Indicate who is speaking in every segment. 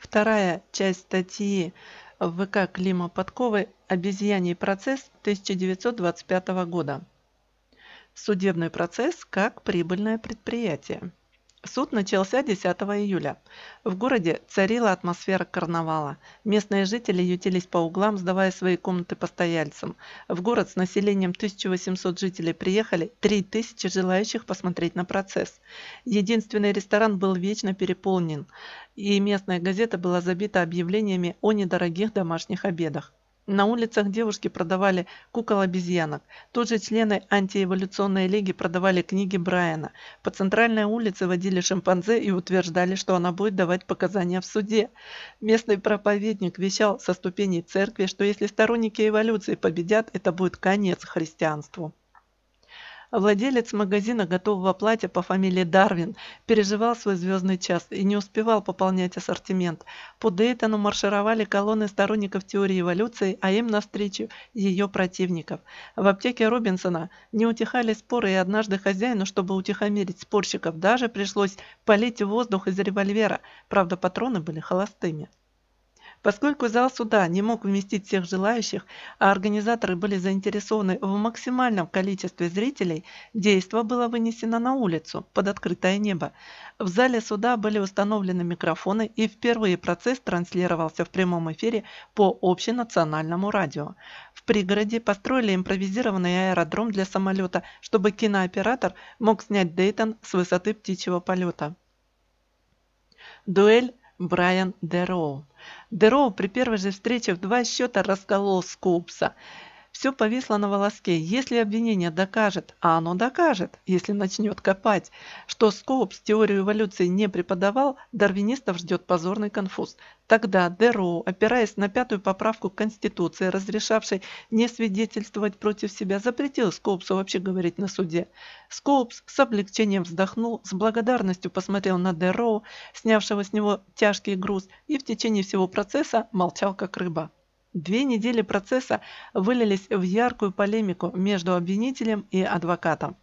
Speaker 1: Вторая часть статьи ВК Клима Подковы «Обезьяний процесс 1925 года». Судебный процесс как прибыльное предприятие. Суд начался 10 июля. В городе царила атмосфера карнавала. Местные жители ютились по углам, сдавая свои комнаты постояльцам. В город с населением 1800 жителей приехали 3000 желающих посмотреть на процесс. Единственный ресторан был вечно переполнен, и местная газета была забита объявлениями о недорогих домашних обедах. На улицах девушки продавали кукол-обезьянок. Тут же члены антиэволюционной лиги продавали книги Брайана. По центральной улице водили шимпанзе и утверждали, что она будет давать показания в суде. Местный проповедник вещал со ступеней церкви, что если сторонники эволюции победят, это будет конец христианству. Владелец магазина готового платья по фамилии Дарвин переживал свой звездный час и не успевал пополнять ассортимент. По Дейтону маршировали колонны сторонников теории эволюции, а им навстречу ее противников. В аптеке Робинсона не утихали споры, и однажды хозяину, чтобы утихомирить спорщиков, даже пришлось полить воздух из револьвера. Правда, патроны были холостыми. Поскольку зал суда не мог вместить всех желающих, а организаторы были заинтересованы в максимальном количестве зрителей, действо было вынесено на улицу, под открытое небо. В зале суда были установлены микрофоны и впервые процесс транслировался в прямом эфире по общенациональному радио. В пригороде построили импровизированный аэродром для самолета, чтобы кинооператор мог снять Дейтон с высоты птичьего полета. Дуэль Брайан Дероу. Дероу при первой же встрече в два счета расколол Скоупса. Все повисло на волоске. Если обвинение докажет, а оно докажет, если начнет копать, что Скоупс теорию эволюции не преподавал, дарвинистов ждет позорный конфуз. Тогда Дероу, опираясь на пятую поправку Конституции, разрешавшей не свидетельствовать против себя, запретил Скоупсу вообще говорить на суде. Скоупс с облегчением вздохнул, с благодарностью посмотрел на Дероу, снявшего с него тяжкий груз, и в течение всего процесса молчал как рыба. Две недели процесса вылились в яркую полемику между обвинителем и адвокатом.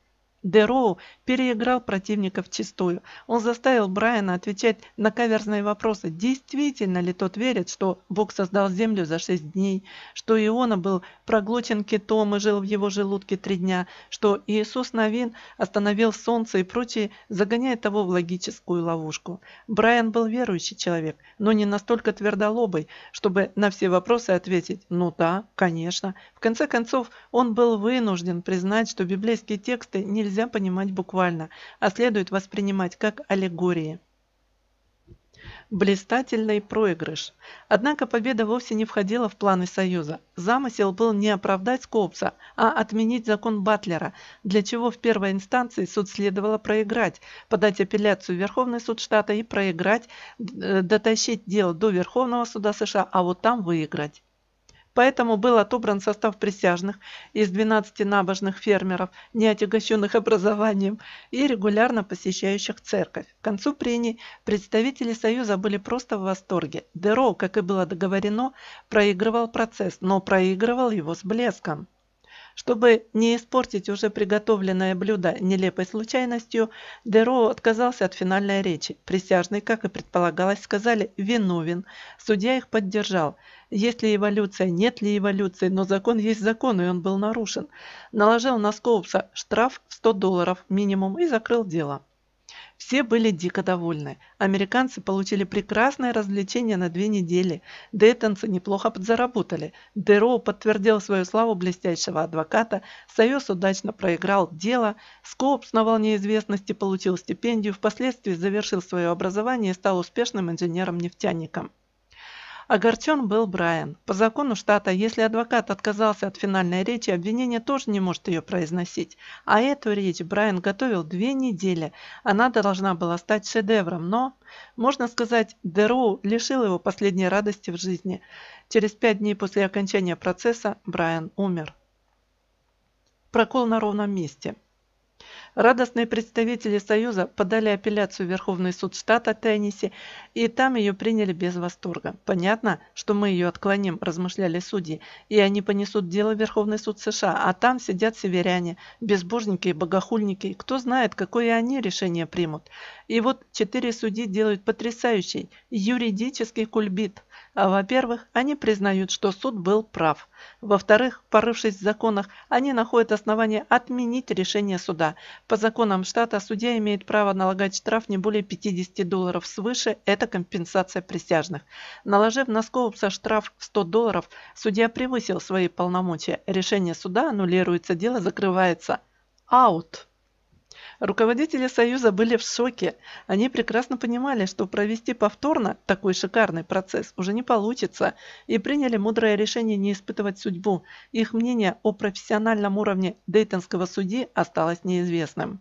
Speaker 1: Дероу переиграл противника вчистую. Он заставил Брайана отвечать на каверзные вопросы, действительно ли тот верит, что Бог создал Землю за шесть дней, что Иона был проглочен китом и жил в его желудке три дня, что Иисус Новин остановил солнце и прочее, загоняя того в логическую ловушку. Брайан был верующий человек, но не настолько твердолобый, чтобы на все вопросы ответить «ну да, конечно». В конце концов, он был вынужден признать, что библейские тексты нельзя нельзя понимать буквально, а следует воспринимать как аллегории. Блистательный проигрыш. Однако победа вовсе не входила в планы Союза. Замысел был не оправдать Копса, а отменить закон Батлера, для чего в первой инстанции суд следовало проиграть, подать апелляцию в Верховный суд штата и проиграть, э, дотащить дело до Верховного суда США, а вот там выиграть. Поэтому был отобран состав присяжных из 12 набожных фермеров, не отягощенных образованием и регулярно посещающих церковь. К концу прений представители Союза были просто в восторге. Деро, как и было договорено, проигрывал процесс, но проигрывал его с блеском. Чтобы не испортить уже приготовленное блюдо нелепой случайностью, Деро отказался от финальной речи. Присяжные, как и предполагалось, сказали «виновен». Судья их поддержал. Есть ли эволюция, нет ли эволюции, но закон есть закон, и он был нарушен. Наложил на Скоупса штраф в 100 долларов минимум и закрыл дело. Все были дико довольны. Американцы получили прекрасное развлечение на две недели. Дейтонцы неплохо подзаработали. Дероу подтвердил свою славу блестящего адвоката. Союз удачно проиграл дело. Скопс на волне известности получил стипендию. Впоследствии завершил свое образование и стал успешным инженером-нефтяником. Огорчен был Брайан. По закону штата, если адвокат отказался от финальной речи, обвинение тоже не может ее произносить. А эту речь Брайан готовил две недели. Она должна была стать шедевром, но, можно сказать, Дероу лишил его последней радости в жизни. Через пять дней после окончания процесса Брайан умер. Прокол на ровном месте – Радостные представители Союза подали апелляцию в Верховный суд штата Теннесси, и там ее приняли без восторга. Понятно, что мы ее отклоним, размышляли судьи, и они понесут дело в Верховный суд США, а там сидят северяне, безбожники и богохульники, кто знает, какое они решение примут. И вот четыре судьи делают потрясающий юридический кульбит. А, во-первых, они признают, что суд был прав. Во-вторых, порывшись в законах, они находят основания отменить решение суда. По законам штата судья имеет право налагать штраф не более 50 долларов свыше, это компенсация присяжных. Наложив на Скоупса штраф в 100 долларов, судья превысил свои полномочия. Решение суда аннулируется, дело закрывается. Аут! Руководители Союза были в шоке. Они прекрасно понимали, что провести повторно такой шикарный процесс уже не получится, и приняли мудрое решение не испытывать судьбу. Их мнение о профессиональном уровне дейтонского судьи осталось неизвестным.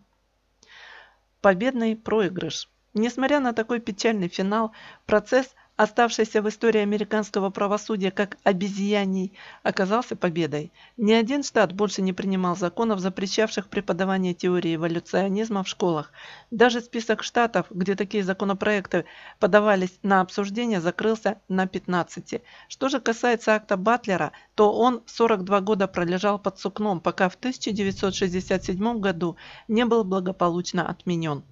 Speaker 1: Победный проигрыш. Несмотря на такой печальный финал, процесс – оставшийся в истории американского правосудия как обезьяний, оказался победой. Ни один штат больше не принимал законов, запрещавших преподавание теории эволюционизма в школах. Даже список штатов, где такие законопроекты подавались на обсуждение, закрылся на 15. Что же касается акта Батлера, то он 42 года пролежал под сукном, пока в 1967 году не был благополучно отменен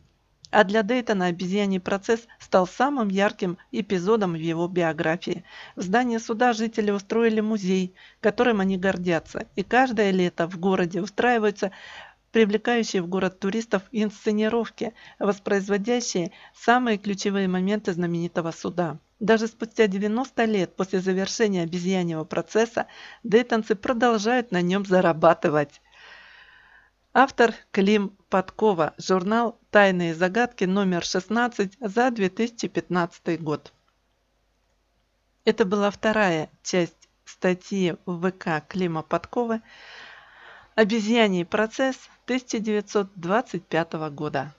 Speaker 1: а для Дейтона обезьяний процесс стал самым ярким эпизодом в его биографии. В здании суда жители устроили музей, которым они гордятся, и каждое лето в городе устраиваются привлекающие в город туристов инсценировки, воспроизводящие самые ключевые моменты знаменитого суда. Даже спустя 90 лет после завершения обезьяньего процесса дейтонцы продолжают на нем зарабатывать. Автор Клим Подкова. Журнал «Тайные загадки» номер 16 за 2015 год. Это была вторая часть статьи в ВК Клима Подкова «Обезьяний процесс 1925 года».